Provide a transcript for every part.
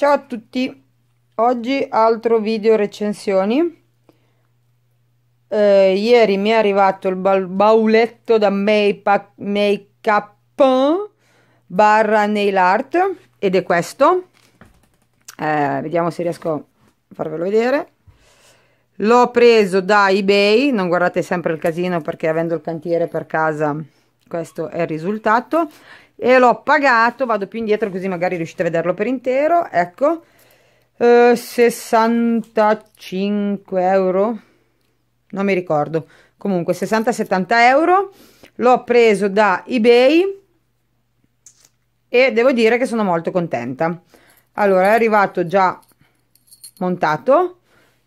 Ciao a tutti, oggi altro video recensioni. Eh, ieri mi è arrivato il bauletto da make up barra nail art ed è questo. Eh, vediamo se riesco a farvelo vedere. L'ho preso da eBay, non guardate sempre il casino perché avendo il cantiere per casa questo è il risultato e l'ho pagato vado più indietro così magari riuscite a vederlo per intero ecco eh, 65 euro non mi ricordo comunque 60 70 euro l'ho preso da ebay e devo dire che sono molto contenta allora è arrivato già montato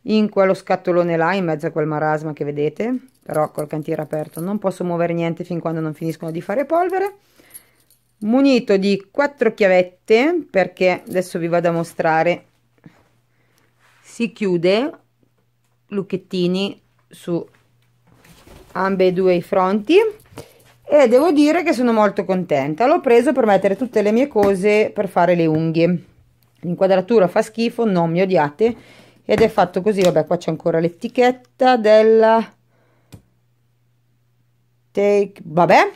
in quello scatolone là in mezzo a quel marasma che vedete però col cantiere aperto non posso muovere niente fin quando non finiscono di fare polvere munito di quattro chiavette perché adesso vi vado a mostrare si chiude lucchettini su ambe e due i fronti e devo dire che sono molto contenta l'ho preso per mettere tutte le mie cose per fare le unghie l'inquadratura fa schifo non mi odiate ed è fatto così vabbè qua c'è ancora l'etichetta della take vabbè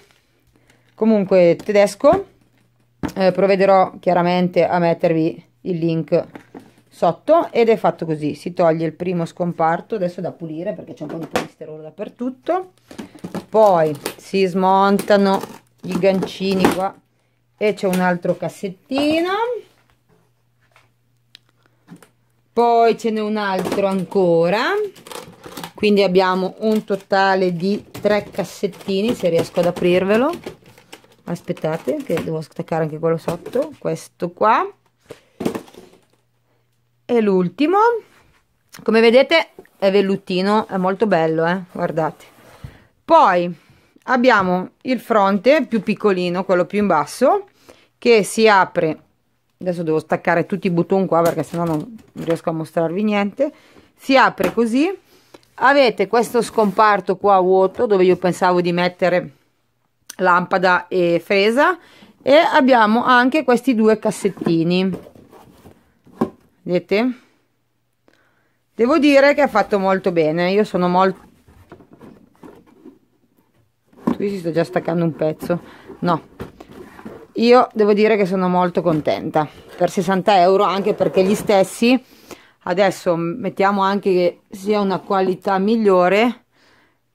comunque tedesco eh, provvederò chiaramente a mettervi il link sotto ed è fatto così si toglie il primo scomparto adesso da pulire perché c'è un po' di polisterolo dappertutto poi si smontano i gancini qua e c'è un altro cassettino poi ce n'è un altro ancora quindi abbiamo un totale di tre cassettini se riesco ad aprirvelo aspettate che devo staccare anche quello sotto questo qua e l'ultimo come vedete è vellutino è molto bello eh? guardate poi abbiamo il fronte più piccolino quello più in basso che si apre adesso devo staccare tutti i button qua perché sennò non riesco a mostrarvi niente si apre così avete questo scomparto qua vuoto dove io pensavo di mettere lampada e fresa e abbiamo anche questi due cassettini vedete devo dire che ha fatto molto bene io sono molto qui si sta già staccando un pezzo no io devo dire che sono molto contenta per 60 euro anche perché gli stessi adesso mettiamo anche che sia una qualità migliore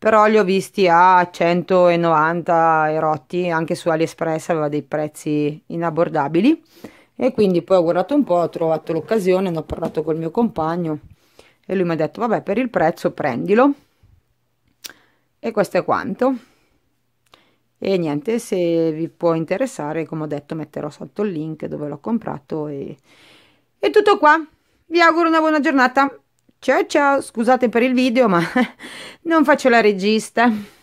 però li ho visti a 190 erotti anche su AliExpress aveva dei prezzi inabordabili e quindi poi ho guardato un po' ho trovato l'occasione ne ho parlato col mio compagno e lui mi ha detto vabbè per il prezzo prendilo e questo è quanto e niente se vi può interessare come ho detto metterò sotto il link dove l'ho comprato e, e tutto qua vi auguro una buona giornata. Ciao ciao, scusate per il video, ma non faccio la regista.